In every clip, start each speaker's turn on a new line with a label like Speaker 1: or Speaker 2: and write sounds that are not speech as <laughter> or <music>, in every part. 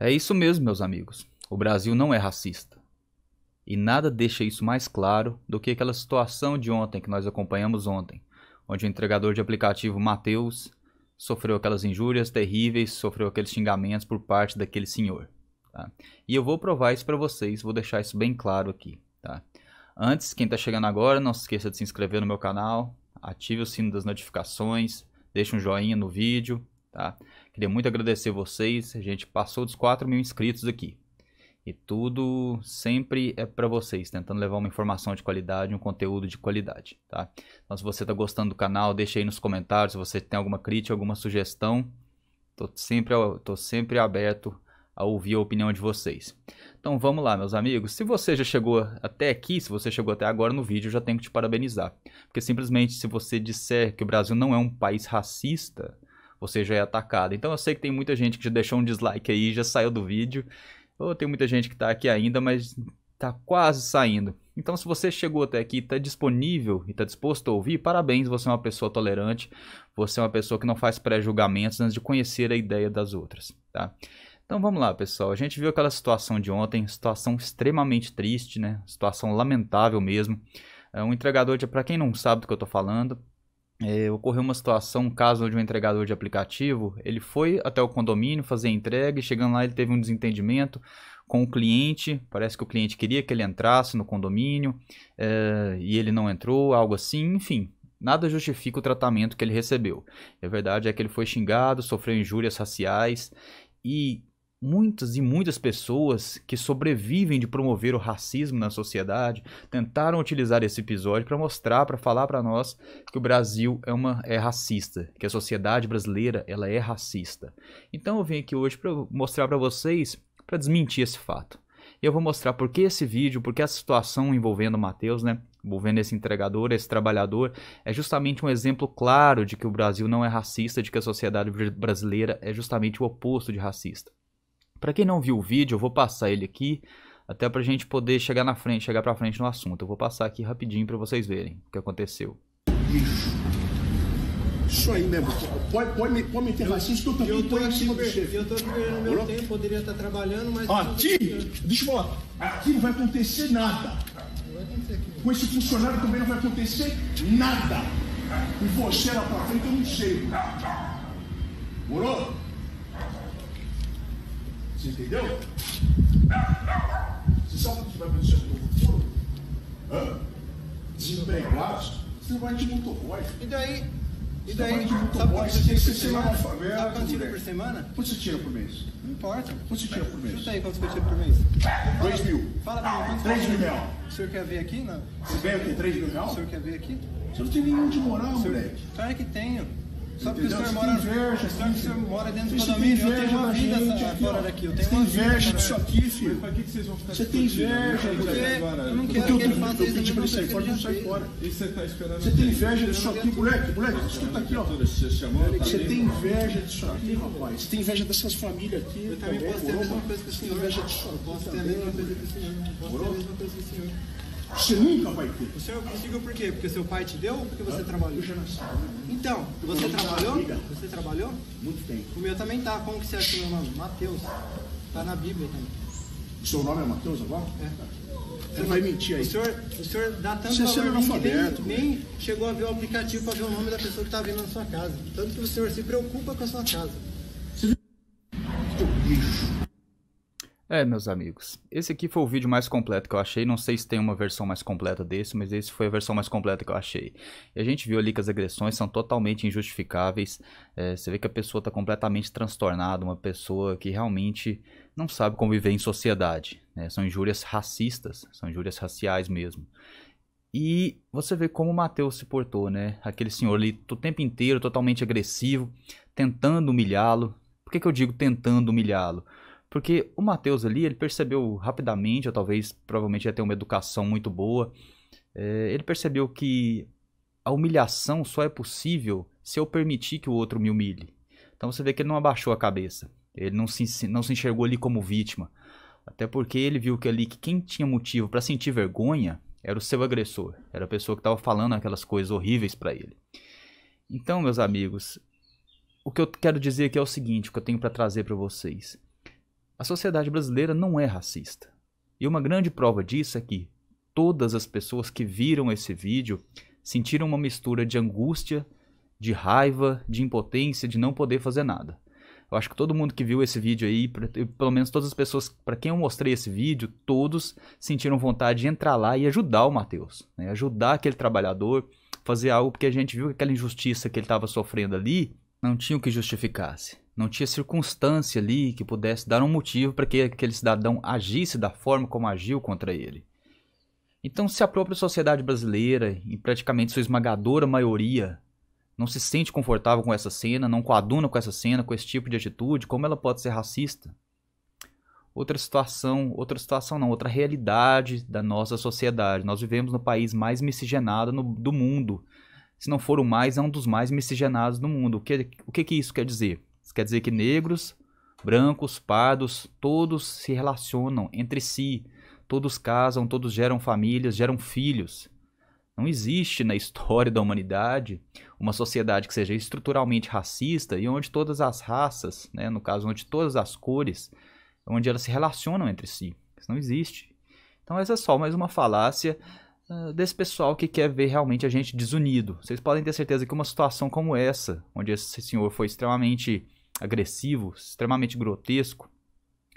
Speaker 1: É isso mesmo, meus amigos. O Brasil não é racista. E nada deixa isso mais claro do que aquela situação de ontem que nós acompanhamos ontem, onde o entregador de aplicativo Matheus sofreu aquelas injúrias terríveis, sofreu aqueles xingamentos por parte daquele senhor. Tá? E eu vou provar isso para vocês, vou deixar isso bem claro aqui. Tá? Antes, quem está chegando agora, não se esqueça de se inscrever no meu canal, ative o sino das notificações, deixe um joinha no vídeo. Tá? Queria muito agradecer vocês. A gente passou dos 4 mil inscritos aqui. E tudo sempre é para vocês, tentando levar uma informação de qualidade, um conteúdo de qualidade, tá? Então, se você está gostando do canal, deixa aí nos comentários. Se você tem alguma crítica, alguma sugestão, tô sempre, tô sempre aberto a ouvir a opinião de vocês. Então vamos lá, meus amigos. Se você já chegou até aqui, se você chegou até agora no vídeo, eu já tenho que te parabenizar. Porque simplesmente se você disser que o Brasil não é um país racista, você já é atacado. Então eu sei que tem muita gente que já deixou um dislike aí, já saiu do vídeo. Ou tem muita gente que está aqui ainda, mas está quase saindo. Então, se você chegou até aqui, está disponível e está disposto a ouvir, parabéns, você é uma pessoa tolerante, você é uma pessoa que não faz pré-julgamentos antes de conhecer a ideia das outras, tá? Então vamos lá, pessoal. A gente viu aquela situação de ontem, situação extremamente triste, né? Situação lamentável mesmo. É um entregador de, para quem não sabe do que eu estou falando, é, ocorreu uma situação, um caso onde um entregador de aplicativo, ele foi até o condomínio fazer a entrega e chegando lá ele teve um desentendimento com o cliente, parece que o cliente queria que ele entrasse no condomínio é, e ele não entrou, algo assim, enfim. Nada justifica o tratamento que ele recebeu. a verdade é que ele foi xingado, sofreu injúrias raciais e muitas e muitas pessoas que sobrevivem de promover o racismo na sociedade tentaram utilizar esse episódio para mostrar, para falar para nós que o Brasil é uma é racista, que a sociedade brasileira ela é racista. Então eu vim aqui hoje para mostrar para vocês, para desmentir esse fato. Eu vou mostrar por que esse vídeo, por que essa situação envolvendo o Matheus, né? envolvendo esse entregador, esse trabalhador, é justamente um exemplo claro de que o Brasil não é racista, de que a sociedade brasileira é justamente o oposto de racista. Para quem não viu o vídeo, eu vou passar ele aqui, até para a gente poder chegar na frente, chegar para frente no assunto. Eu vou passar aqui rapidinho para vocês verem o que aconteceu. Isso. Isso aí mesmo. Pode, pode, me, pode ter racista, eu também estou em cima do chefe. Eu estou no meu tempo, poderia estar trabalhando, mas... Aqui, deixa eu falar, aqui não vai acontecer nada. Com esse funcionário também não vai acontecer nada. E você lá pra frente, eu não sei. Morou? Você entendeu? Você sabe o que vai acontecer no futuro? Hã? Desempregados? Você vai de motoboy. E daí? E daí? Você vai de motoboy. Você tem que ser analfabeto. Sabe quanto tira por semana? Quanto você tira por mês? Não importa. Quanto você tira por mês? Chuta aí quanto você tira por mês. 2 mil. Fala pra mim. 3 mil real. O senhor quer ver aqui? Não. Você ganha o 3 mil real? O senhor quer ver aqui? Você não tem nenhum de moral, moleque. Claro que tenho. Só porque o senhor mora, inveja, o senhor, o senhor mora dentro do condomínio, eu tenho uma vida gente, aqui, fora daqui. Eu tenho uma inveja disso aqui, filho. pra que, vocês vão ficar Você tem inveja, porque eu não quero que ele faça isso. Eu pedi pra ele sair fora, não sai fora. Você tem inveja disso aqui, moleque, moleque, escuta aqui, ó. Você tem inveja disso aqui, rapaz. Você tem inveja dessas famílias aqui. Eu tá também posso ter a mesma coisa que o senhor. Você tem inveja disso aqui. Posso Posso ter a mesma coisa que o senhor. Você nunca vai ter. O senhor conseguiu por quê? Porque seu pai te deu ou porque você ah, trabalhou? Eu já nasci. Então, você eu trabalhou? Você trabalhou? Muito tempo. O meu também tá. Como que você acha meu nome? Mateus. Tá na Bíblia também. O seu nome é Mateus agora? É. Você vai mentir aí. O senhor, o senhor dá tanto você é valor é analfabeto, nem, nem né? chegou a ver o aplicativo para ver o nome da pessoa que está vindo na sua casa. Tanto que o senhor se preocupa com a sua casa. É, meus amigos, esse aqui foi o vídeo mais completo que eu achei, não sei se tem uma versão mais completa desse, mas esse foi a versão mais completa que eu achei. E a gente viu ali que as agressões são totalmente injustificáveis, é, você vê que a pessoa está completamente transtornada, uma pessoa que realmente não sabe conviver em sociedade. Né? São injúrias racistas, são injúrias raciais mesmo. E você vê como o Mateus se portou, né? Aquele senhor ali o tempo inteiro totalmente agressivo, tentando humilhá-lo. Por que, que eu digo tentando humilhá-lo? Porque o Matheus ali, ele percebeu rapidamente, ou talvez provavelmente ia ter uma educação muito boa, é, ele percebeu que a humilhação só é possível se eu permitir que o outro me humilhe. Então você vê que ele não abaixou a cabeça, ele não se, não se enxergou ali como vítima. Até porque ele viu que ali que quem tinha motivo para sentir vergonha era o seu agressor, era a pessoa que estava falando aquelas coisas horríveis para ele. Então, meus amigos, o que eu quero dizer aqui é o seguinte, o que eu tenho para trazer para vocês. A sociedade brasileira não é racista. E uma grande prova disso é que todas as pessoas que viram esse vídeo sentiram uma mistura de angústia, de raiva, de impotência, de não poder fazer nada. Eu acho que todo mundo que viu esse vídeo aí, pelo menos todas as pessoas para quem eu mostrei esse vídeo, todos sentiram vontade de entrar lá e ajudar o Matheus, né? ajudar aquele trabalhador, fazer algo porque a gente viu que aquela injustiça que ele estava sofrendo ali não tinha o que justificasse. Não tinha circunstância ali que pudesse dar um motivo para que aquele cidadão agisse da forma como agiu contra ele. Então, se a própria sociedade brasileira, em praticamente sua esmagadora maioria, não se sente confortável com essa cena, não coaduna com essa cena, com esse tipo de atitude, como ela pode ser racista? Outra situação, outra situação não, outra realidade da nossa sociedade. Nós vivemos no país mais miscigenado no, do mundo, se não for o mais, é um dos mais miscigenados do mundo. O que, o que, que isso quer dizer? Isso quer dizer que negros, brancos, pardos, todos se relacionam entre si, todos casam, todos geram famílias, geram filhos. Não existe na <laughs> história da humanidade uma sociedade que seja estruturalmente racista e onde todas as raças, né, no caso, onde todas as cores, onde elas se relacionam entre si. Isso não existe. Então essa é só mais uma falácia ah, desse pessoal que quer ver realmente a gente desunido. Vocês podem ter certeza que uma situação como essa, onde esse senhor foi extremamente agressivo, extremamente grotesco,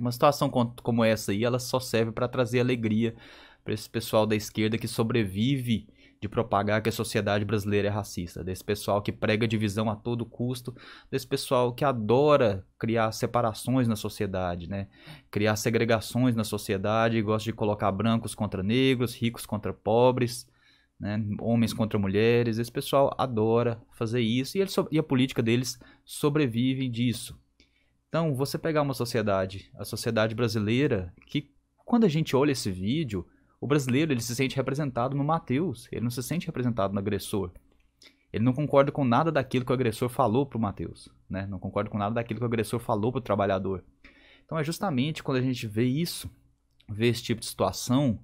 Speaker 1: uma situação como essa aí, ela só serve para trazer alegria para esse pessoal da esquerda que sobrevive de propagar que a sociedade brasileira é racista, desse pessoal que prega divisão a todo custo, desse pessoal que adora criar separações na sociedade, né? Criar segregações na sociedade, gosta de colocar brancos contra negros, ricos contra pobres, né? homens contra mulheres. Esse pessoal adora fazer isso e, ele, e a política deles sobrevive disso. Então, você pegar uma sociedade, a sociedade brasileira, que quando a gente olha esse vídeo, o brasileiro ele se sente representado no Mateus, ele não se sente representado no agressor. Ele não concorda com nada daquilo que o agressor falou para o Mateus, né? Não concorda com nada daquilo que o agressor falou para o trabalhador. Então é justamente quando a gente vê isso, vê esse tipo de situação,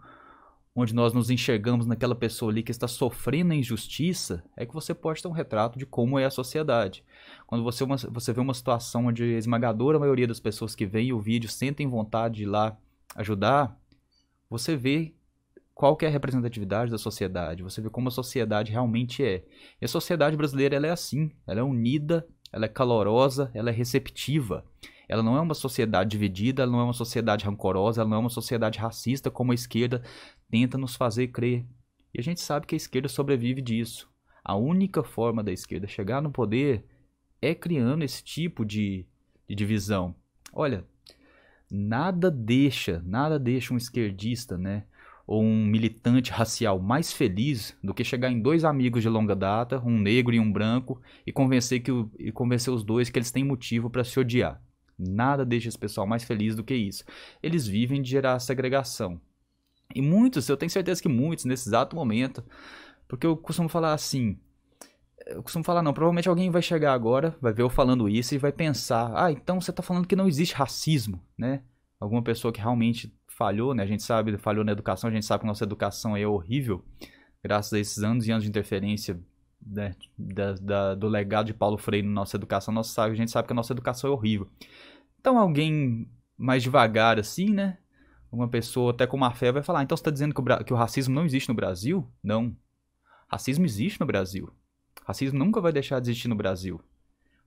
Speaker 1: onde nós nos enxergamos naquela pessoa ali que está sofrendo a injustiça, é que você pode ter um retrato de como é a sociedade. Quando você, uma, você vê uma situação onde a esmagadora maioria das pessoas que veem o vídeo sentem vontade de ir lá ajudar, você vê qual é a representatividade da sociedade, você vê como a sociedade realmente é. E a sociedade brasileira ela é assim, ela é unida, ela é calorosa, ela é receptiva. Ela não é uma sociedade dividida, ela não é uma sociedade rancorosa, ela não é uma sociedade racista como a esquerda tenta nos fazer crer. E a gente sabe que a esquerda sobrevive disso. A única forma da esquerda chegar no poder é criando esse tipo de, de divisão. Olha, nada deixa, nada deixa um esquerdista, né? ou um militante racial mais feliz do que chegar em dois amigos de longa data, um negro e um branco, e convencer, que e convencer os dois que eles têm motivo para se odiar. Nada deixa esse pessoal mais feliz do que isso. Eles vivem de gerar segregação. E muitos, eu tenho certeza que muitos, nesse exato momento, porque eu costumo falar assim. Eu costumo falar, não, provavelmente alguém vai chegar agora, vai ver eu falando isso e vai pensar: ah, então você está falando que não existe racismo, né? Alguma pessoa que realmente falhou, né? A gente sabe, falhou na educação, a gente sabe que nossa educação é horrível, graças a esses anos e anos de interferência né, da, da, do legado de Paulo Freire na nossa educação, nossa, sabe, a gente sabe que a nossa educação é horrível. Então alguém mais devagar assim, né? Uma pessoa até com má fé vai falar, então você está dizendo que o, que o racismo não existe no Brasil? Não. Racismo existe no Brasil. Racismo nunca vai deixar de existir no Brasil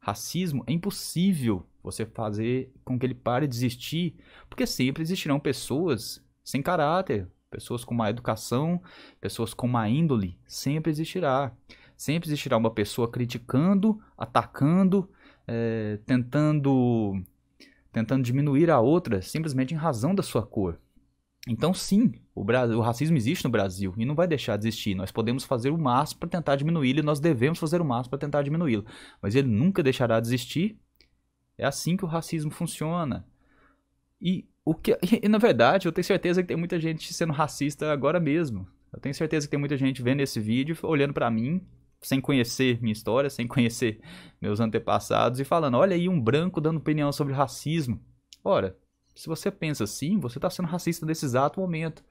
Speaker 1: racismo, é impossível você fazer com que ele pare de existir, porque sempre existirão pessoas sem caráter, pessoas com má educação, pessoas com má índole, sempre existirá. Sempre existirá uma pessoa criticando, atacando, é, tentando tentando diminuir a outra simplesmente em razão da sua cor. Então, sim, o, Brasil, o, racismo existe no Brasil e não vai deixar de existir. Nós podemos fazer o máximo para tentar diminuí-lo e nós devemos fazer o máximo para tentar diminuí-lo. Mas ele nunca deixará de existir. É assim que o racismo funciona. E, o que, <laughs> e, na verdade, eu tenho certeza que tem muita gente sendo racista agora mesmo. Eu tenho certeza que tem muita gente vendo esse vídeo, olhando para mim, sem conhecer minha história, sem conhecer meus antepassados, e falando: olha aí um branco dando opinião sobre racismo. Ora, se você pensa assim, você está sendo racista nesse exato momento.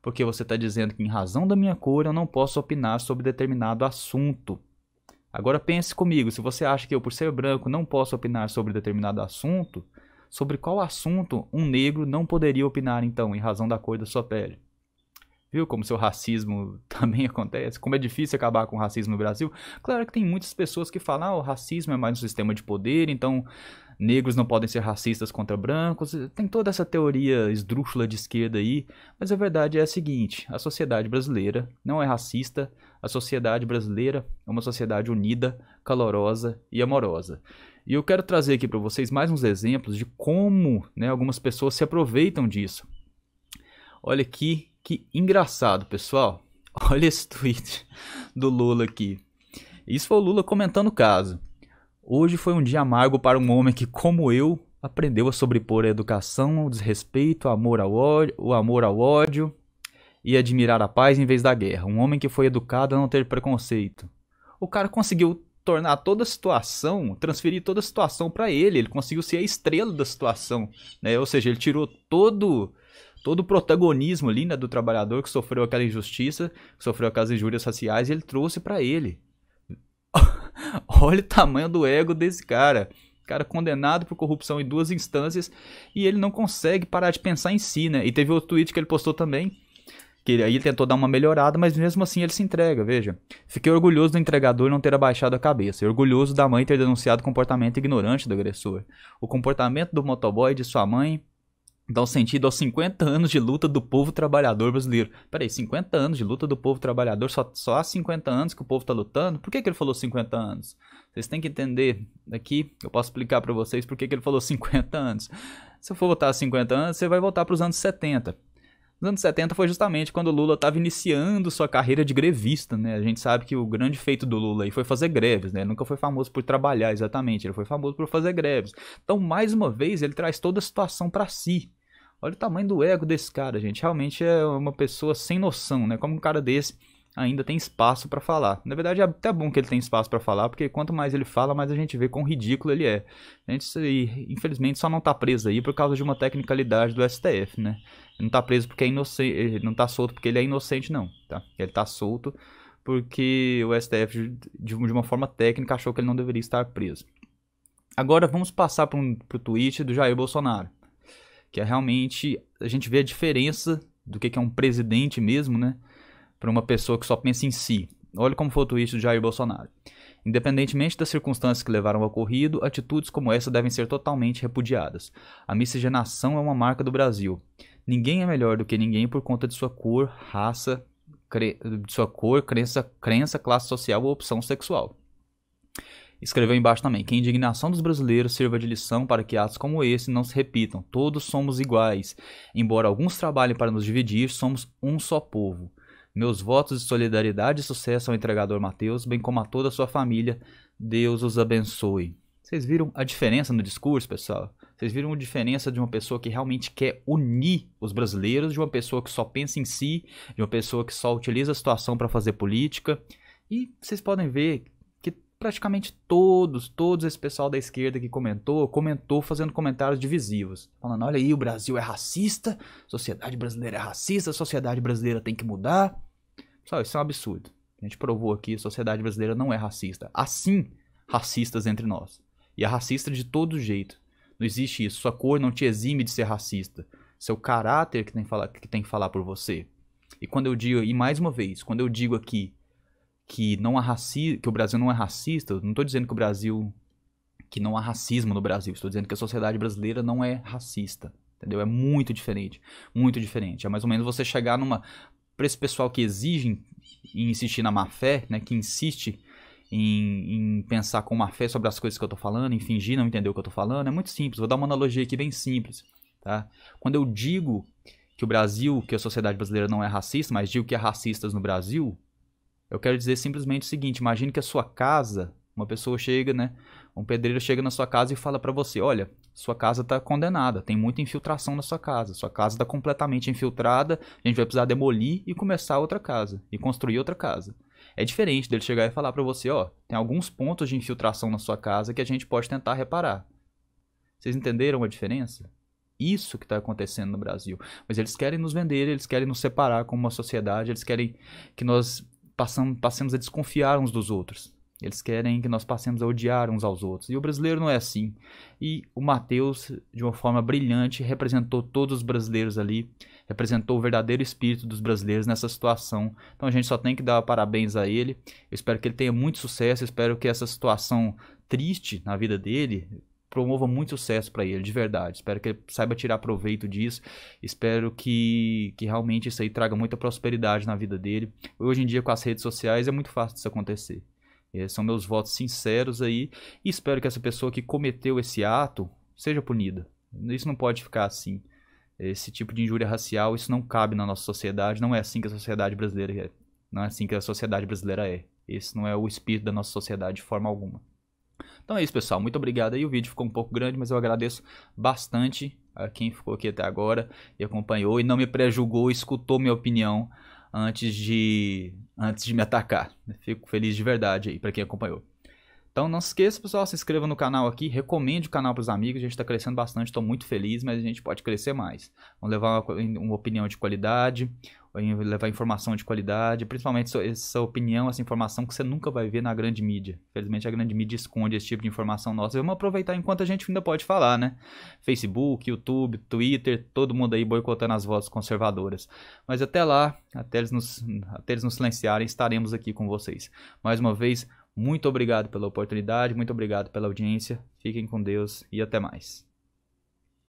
Speaker 1: Porque você está dizendo que, em razão da minha cor, eu não posso opinar sobre determinado assunto. Agora pense comigo, se você acha que eu, por ser branco, não posso opinar sobre determinado assunto, sobre qual assunto um negro não poderia opinar, então, em razão da cor da sua pele? Viu como seu racismo <laughs> também acontece? Como é difícil acabar com o racismo no Brasil? Claro que tem muitas pessoas que falam, ah, o racismo é mais um sistema de poder, então negros não podem ser racistas contra brancos, tem toda essa teoria esdrúxula de esquerda aí, mas a verdade é a seguinte: a sociedade brasileira não é racista, a sociedade brasileira é uma sociedade unida, calorosa e amorosa. E eu quero trazer aqui para vocês mais uns exemplos de como né, algumas pessoas se aproveitam disso. Olha aqui que engraçado, pessoal. <laughs> Olha esse tweet do Lula aqui. Isso foi o Lula comentando o caso. Hoje foi um dia amargo para um homem que, como eu, aprendeu a sobrepor a educação, o desrespeito, o amor ao ódio, o amor ao ódio e admirar a paz em vez da guerra. Um homem que foi educado a não ter preconceito. O cara conseguiu tornar toda a situação, transferir toda a situação para ele. Ele conseguiu ser a estrela da situação, né? Ou seja, ele tirou todo todo o protagonismo ali né, do trabalhador que sofreu aquela injustiça, que sofreu aquelas injúrias raciais, ele trouxe para ele. <laughs> Olha o tamanho do ego desse cara. Cara condenado por corrupção em duas instâncias e ele não consegue parar de pensar em si, né? E teve outro tweet que ele postou também, que aí ele tentou dar uma melhorada, mas mesmo assim ele se entrega, veja. Fiquei orgulhoso do entregador não ter abaixado a cabeça, e orgulhoso da mãe ter denunciado o comportamento ignorante do agressor. O comportamento do motoboy de sua mãe dá um sentido aos 50 anos de luta do povo trabalhador brasileiro. Peraí, 50 anos de luta do povo trabalhador, só, só há 50 anos que o povo está lutando? Por que, que ele falou 50 anos? Vocês têm que entender aqui, eu posso explicar para vocês por que, que ele falou 50 anos. Se eu for votar 50 anos, você vai voltar para os anos 70. Nos anos 70 foi justamente quando o Lula estava iniciando sua carreira de grevista, né? A gente sabe que o grande feito do Lula aí foi fazer greves, né? Ele nunca foi famoso por trabalhar exatamente, ele foi famoso por fazer greves. Então, mais uma vez, ele traz toda a situação para si. Olha o tamanho do ego desse cara, gente. Realmente é uma pessoa sem noção, né? Como um cara desse ainda tem espaço para falar. Na verdade, é até bom que ele tem espaço para falar, porque quanto mais ele fala, mais a gente vê quão ridículo ele é. A gente, infelizmente, só não tá preso aí por causa de uma tecnicalidade do STF, né? Ele não tá preso porque é inocente, ele não tá solto porque ele é inocente não, tá? Ele tá solto porque o STF de uma forma técnica achou que ele não deveria estar preso. Agora vamos passar para um, o tweet do Jair Bolsonaro, que é realmente a gente vê a diferença do que, que é um presidente mesmo, né? Para uma pessoa que só pensa em si. Olha como foi o tweet do Jair Bolsonaro. Independentemente das circunstâncias que levaram ao ocorrido, atitudes como essa devem ser totalmente repudiadas. A miscigenação é uma marca do Brasil. Ninguém é melhor do que ninguém por conta de sua cor, raça, cre... de sua cor, crença, crença, classe social ou opção sexual. Escreveu embaixo também: que a indignação dos brasileiros sirva de lição para que atos como esse não se repitam. Todos somos iguais. Embora alguns trabalhem para nos dividir, somos um só povo. Meus votos de solidariedade e sucesso ao entregador Mateus, bem como a toda a sua família. Deus os abençoe. Vocês viram a diferença no discurso, pessoal? Vocês viram a diferença de uma pessoa que realmente quer unir os brasileiros, de uma pessoa que só pensa em si, de uma pessoa que só utiliza a situação para fazer política? E vocês podem ver que praticamente todos, todos esse pessoal da esquerda que comentou, comentou fazendo comentários divisivos. Falando, olha aí, o Brasil é racista, sociedade brasileira é racista, sociedade brasileira tem que mudar. Pessoal, isso é um absurdo. A gente provou aqui, a sociedade brasileira não é racista. Assim, racistas entre nós. E é racista de todo jeito. Não existe isso. Sua cor não te exime de ser racista. Seu caráter que tem que falar, que tem que falar por você. E quando eu digo, e mais uma vez, quando eu digo aqui que não há raci que o Brasil não é racista, não estou dizendo que o Brasil que não há racismo no Brasil, estou dizendo que a sociedade brasileira não é racista, entendeu? É muito diferente, muito diferente. É mais ou menos você chegar numa para esse pessoal que exige em insistir na má fé, né, que insiste em, em, pensar com má fé sobre as coisas que eu estou falando, em fingir não entender o que eu estou falando. É muito simples. Vou dar uma analogia aqui bem simples. Tá? Quando eu digo que o Brasil, que a sociedade brasileira não é racista, mas digo que há é racistas no Brasil, eu quero dizer simplesmente o seguinte: imagine que a sua casa, uma pessoa chega, né? Um pedreiro chega na sua casa e fala para você: olha, sua casa está condenada, tem muita infiltração na sua casa, sua casa está completamente infiltrada, a gente vai precisar demolir e começar outra casa e construir outra casa. É diferente dele chegar e falar para você, ó, tem alguns pontos de infiltração na sua casa que a gente pode tentar reparar. Vocês entenderam a diferença? Isso que está acontecendo no Brasil. Mas eles querem nos vender, eles querem nos separar como uma sociedade, eles querem que nós passamos, passemos a desconfiar uns dos outros. Eles querem que nós passemos a odiar uns aos outros. E o brasileiro não é assim. E o Mateus, de uma forma brilhante, representou todos os brasileiros ali, representou o verdadeiro espírito dos brasileiros nessa situação. Então a gente só tem que dar parabéns a ele. Eu espero que ele tenha muito sucesso, Eu espero que essa situação triste na vida dele promova muito sucesso para ele, de verdade. Espero que ele saiba tirar proveito disso. Espero que, que realmente isso aí traga muita prosperidade na vida dele. Hoje em dia, com as redes sociais, é muito fácil isso acontecer são meus votos sinceros aí. E espero que essa pessoa que cometeu esse ato seja punida. Isso não pode ficar assim. Esse tipo de injúria racial, isso não cabe na nossa sociedade. Não é assim que a sociedade brasileira é. Não é assim que a sociedade brasileira é. Esse não é o espírito da nossa sociedade de forma alguma. Então é isso, pessoal. Muito obrigado aí. O vídeo ficou um pouco grande, mas eu agradeço bastante a quem ficou aqui até agora e acompanhou e não me prejugou, escutou minha opinião antes de antes de me atacar. Fico feliz de verdade aí para quem acompanhou. Então não se esqueça, pessoal, se inscreva no canal aqui, recomende o canal para os amigos, a gente está crescendo bastante, estou muito feliz, mas a gente pode crescer mais. Vamos levar uma, uma opinião de qualidade, levar informação de qualidade, principalmente essa opinião, essa informação que você nunca vai ver na grande mídia. Felizmente a grande mídia esconde esse tipo de informação nossa. Vamos aproveitar enquanto a gente ainda pode falar, né? Facebook, YouTube, Twitter, todo mundo aí boicotando as vozes conservadoras. Mas até lá, até eles nos, até eles nos silenciarem, estaremos aqui com vocês. Mais uma vez, muito obrigado pela oportunidade, muito obrigado pela audiência. Fiquem com Deus e até mais.